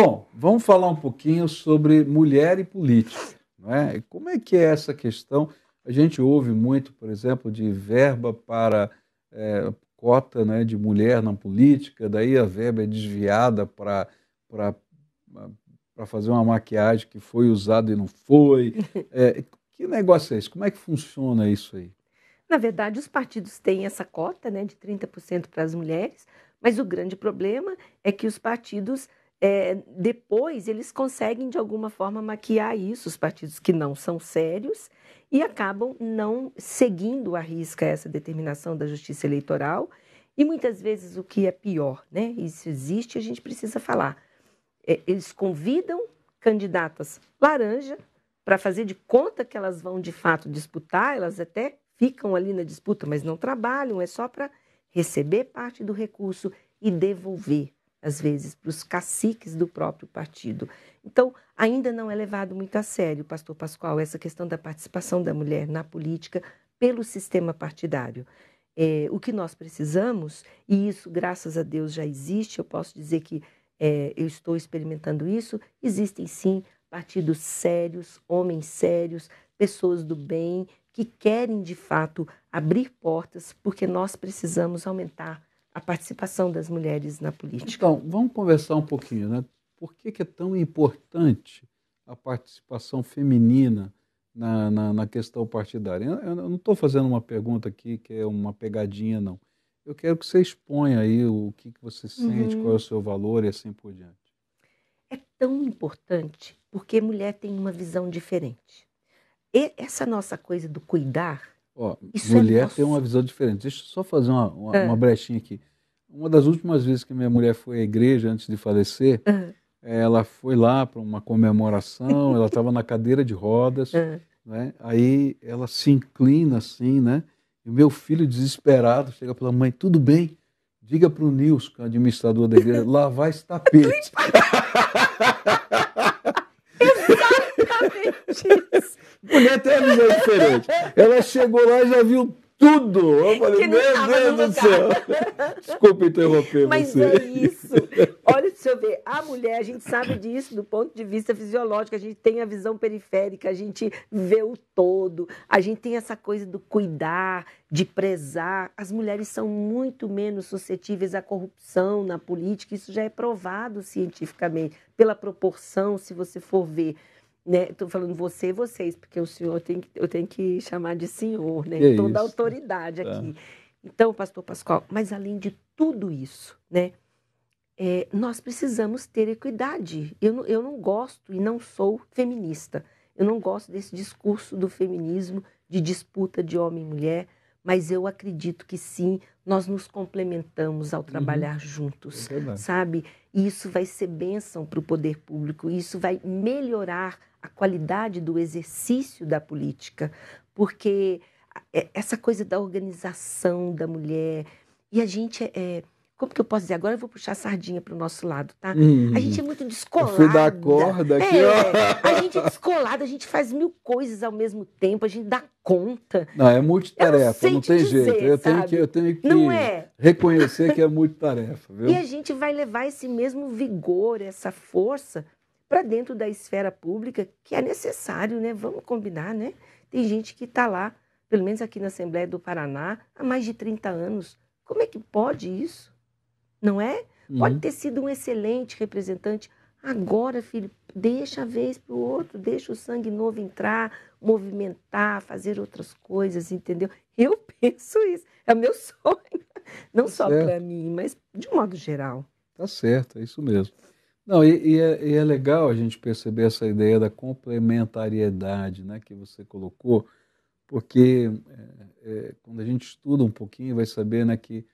Bom, vamos falar um pouquinho sobre mulher e política. Não é? Como é que é essa questão? A gente ouve muito, por exemplo, de verba para é, cota né, de mulher na política, daí a verba é desviada para fazer uma maquiagem que foi usada e não foi. É, que negócio é esse? Como é que funciona isso aí? Na verdade, os partidos têm essa cota né, de 30% para as mulheres, mas o grande problema é que os partidos é, depois eles conseguem, de alguma forma, maquiar isso, os partidos que não são sérios, e acabam não seguindo à risca essa determinação da justiça eleitoral. E muitas vezes o que é pior, né? Isso existe, a gente precisa falar. É, eles convidam candidatas laranja para fazer de conta que elas vão de fato disputar, elas até ficam ali na disputa, mas não trabalham, é só para receber parte do recurso e devolver às vezes, para os caciques do próprio partido. Então, ainda não é levado muito a sério, pastor Pascoal, essa questão da participação da mulher na política pelo sistema partidário. É, o que nós precisamos, e isso, graças a Deus, já existe, eu posso dizer que é, eu estou experimentando isso, existem sim partidos sérios, homens sérios, pessoas do bem, que querem de fato abrir portas, porque nós precisamos aumentar a participação das mulheres na política. Então, vamos conversar um pouquinho, né? Por que, que é tão importante a participação feminina na, na, na questão partidária? Eu, eu não estou fazendo uma pergunta aqui que é uma pegadinha, não. Eu quero que você exponha aí o que, que você sente, uhum. qual é o seu valor e assim por diante. É tão importante porque mulher tem uma visão diferente. E essa nossa coisa do cuidar Ó, Isso é mulher é tem uma visão diferente. Deixa eu só fazer uma, uma, é. uma, brechinha aqui. Uma das últimas vezes que minha mulher foi à igreja antes de falecer, é. ela foi lá para uma comemoração, ela estava na cadeira de rodas, ah. né? aí ela se inclina assim, né? E meu filho, desesperado, chega pela mãe: tudo bem, diga para o Nilson, que é administrador da igreja, lavar esse tapete. Exatamente isso. Mulher até a é diferente. Ela chegou lá e já viu tudo. Eu falei, meu Deus do céu. Desculpa interromper Mas você. Mas é isso. Olha deixa eu ver. A mulher, a gente sabe disso do ponto de vista fisiológico. A gente tem a visão periférica, a gente vê o todo. A gente tem essa coisa do cuidar, de prezar. As mulheres são muito menos suscetíveis à corrupção na política. Isso já é provado cientificamente pela proporção, se você for ver né? Tô falando você e vocês, porque o senhor tem que, eu tenho que chamar de senhor, né? É Toda autoridade é. aqui. É. Então, pastor Pascoal, mas além de tudo isso, né? É, nós precisamos ter equidade. Eu não, eu não gosto e não sou feminista. Eu não gosto desse discurso do feminismo de disputa de homem e mulher mas eu acredito que sim, nós nos complementamos ao uhum. trabalhar uhum. juntos, é sabe? E isso vai ser bênção para o poder público, isso vai melhorar a qualidade do exercício da política, porque é, essa coisa da organização da mulher, e a gente é, é como que eu posso dizer? Agora eu vou puxar a sardinha para o nosso lado, tá? A uhum. gente é muito descolada. fui da corda aqui, é, ó. A gente é descolada, a gente faz mil coisas ao mesmo tempo, a gente dá conta. Não, é multitarefa, não, não tem dizer, jeito. Eu tenho que, eu tenho que é. reconhecer que é multitarefa, viu? E a gente vai levar esse mesmo vigor, essa força para dentro da esfera pública, que é necessário, né? Vamos combinar, né? Tem gente que está lá, pelo menos aqui na Assembleia do Paraná, há mais de 30 anos. Como é que pode isso? não é? Uhum. Pode ter sido um excelente representante. Agora, filho, deixa a vez para o outro, deixa o sangue novo entrar, movimentar, fazer outras coisas, entendeu? Eu penso isso, é o meu sonho, não tá só para mim, mas de um modo geral. Tá certo, é isso mesmo. Não, e, e, é, e, é, legal a gente perceber essa ideia da complementariedade né, que você colocou, porque é, é, quando a gente estuda um pouquinho, vai saber né, que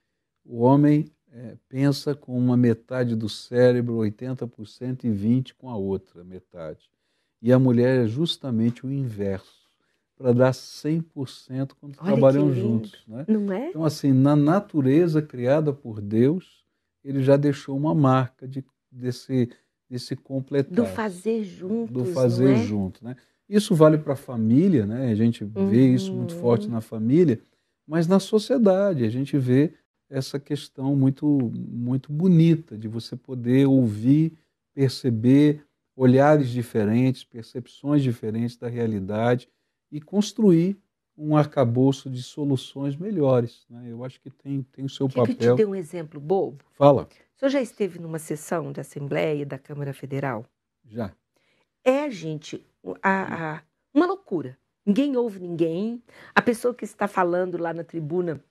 o homem é, pensa com uma metade do cérebro, 80%, e 20% com a outra metade. E a mulher é justamente o inverso, para dar 100% quando Olha trabalham juntos. Né? Não é? Então, assim, na natureza criada por Deus, ele já deixou uma marca de, desse, desse completar. Do fazer juntos. Do fazer é? junto. Né? Isso vale para a família, né? a gente vê uhum. isso muito forte uhum. na família, mas na sociedade, a gente vê essa questão muito, muito bonita de você poder ouvir, perceber olhares diferentes, percepções diferentes da realidade e construir um arcabouço de soluções melhores. Né? Eu acho que tem, tem o seu papel. Que eu te dar um exemplo bobo? Fala. O senhor já esteve numa sessão da Assembleia da Câmara Federal? Já. É, gente, a, a, uma loucura. Ninguém ouve ninguém. A pessoa que está falando lá na tribuna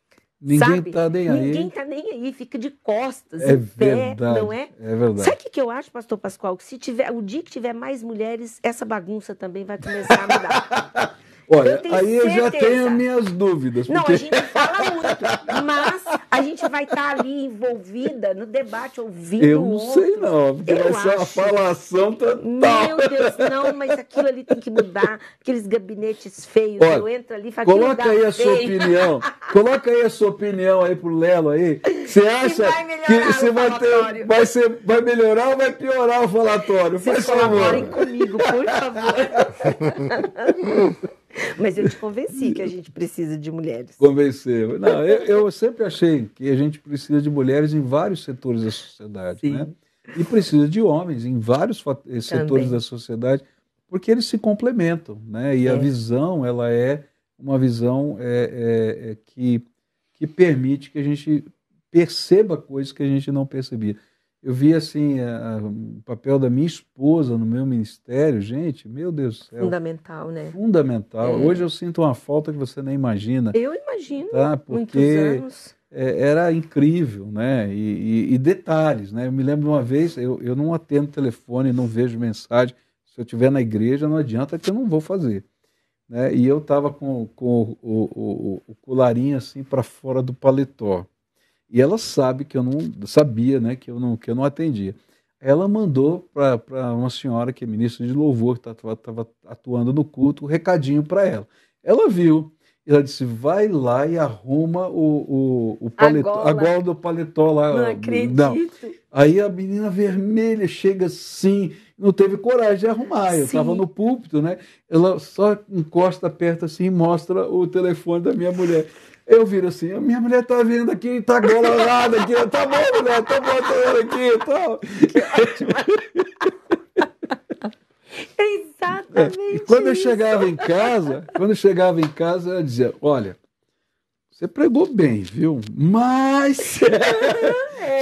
Ninguém sabe? tá nem aí. Ninguém tá nem aí, fica de costas, é pé, não é? É verdade. Sabe o que, que eu acho, pastor Pascoal? Que se tiver, o dia que tiver mais mulheres, essa bagunça também vai começar a mudar. Olha, eu aí certeza. eu já tenho minhas dúvidas. Porque... Não, a gente fala muito, mas a gente vai estar tá ali envolvida no debate, ouvindo. Eu não sei, não, porque vai ser uma falação total. Meu Deus, não, mas aquilo ali tem que mudar. Aqueles gabinetes feios. Olha, eu entro ali e falo Coloca aí a sua opinião. Coloca aí a sua opinião aí pro Lelo aí. Você acha que, você vai, ter, vai, ser, vai melhorar ou vai piorar o falatório? Vocês Faz favor. comigo, por favor. Mas eu te convenci que a gente precisa de mulheres. Convenceu. Não, eu, eu, sempre achei que a gente precisa de mulheres em vários setores da sociedade, Sim. né? E precisa de homens em vários eh, setores da sociedade, porque eles se complementam, né? E é. a visão, ela é uma visão é, é, é, que, que permite que a gente perceba coisas que a gente não percebia. Eu vi assim a, o papel da minha esposa no meu ministério, gente, meu Deus do céu. Fundamental, né? Fundamental. É. Hoje eu sinto uma falta que você nem imagina. Eu imagino. Tá? Porque muitos anos. É, era incrível, né? E, e, e, detalhes, né? Eu me lembro de uma vez, eu, eu não atendo telefone, não vejo mensagem. Se eu estiver na igreja, não adianta que eu não vou fazer. Né? E eu estava com, com o, o, o, o colarinho assim para fora do paletó. E ela sabe que eu não sabia, né, que eu não que eu não atendia. Ela mandou para uma senhora que é ministra de louvor que estava tá, atuando no culto, o um recadinho para ela. Ela viu, ela disse: vai lá e arruma o, o, o paletó, a gola. a gola do paletó lá. Não acredito. Não. Aí a menina vermelha chega assim não teve coragem de arrumar. Eu estava no púlpito, né? Ela só encosta perto assim e mostra o telefone da minha mulher. Eu viro assim, a minha mulher tá vindo aqui, tá gololada aqui, tá bom, mulher, tá então botando ela aqui e tal. Que ótimo. Exatamente. É, quando eu chegava em casa, quando eu chegava em casa, ela dizia, olha, você pregou bem, viu? Mas.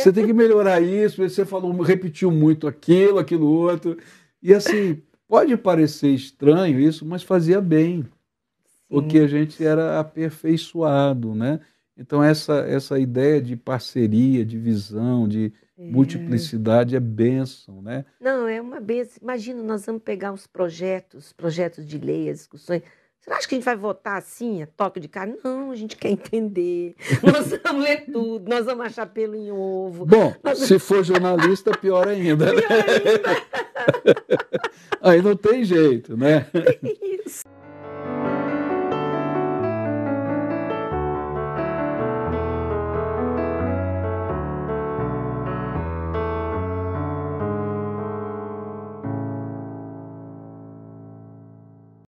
Você tem que melhorar isso, você falou, repetiu muito aquilo, aquilo outro. E assim, pode parecer estranho isso, mas fazia bem. Porque a gente era aperfeiçoado, né? Então essa essa ideia de parceria, de visão, de é. multiplicidade é bênção, né? Não, é uma benção. Imagina, nós vamos pegar os projetos, projetos de lei, as discussões você acha que a gente vai votar assim, a é toque de cara? Não, a gente quer entender. Nós vamos ler tudo, nós vamos achar pelo em ovo. Bom, nós... se for jornalista, pior ainda. Né? Pior ainda. Aí não tem jeito, né? É isso.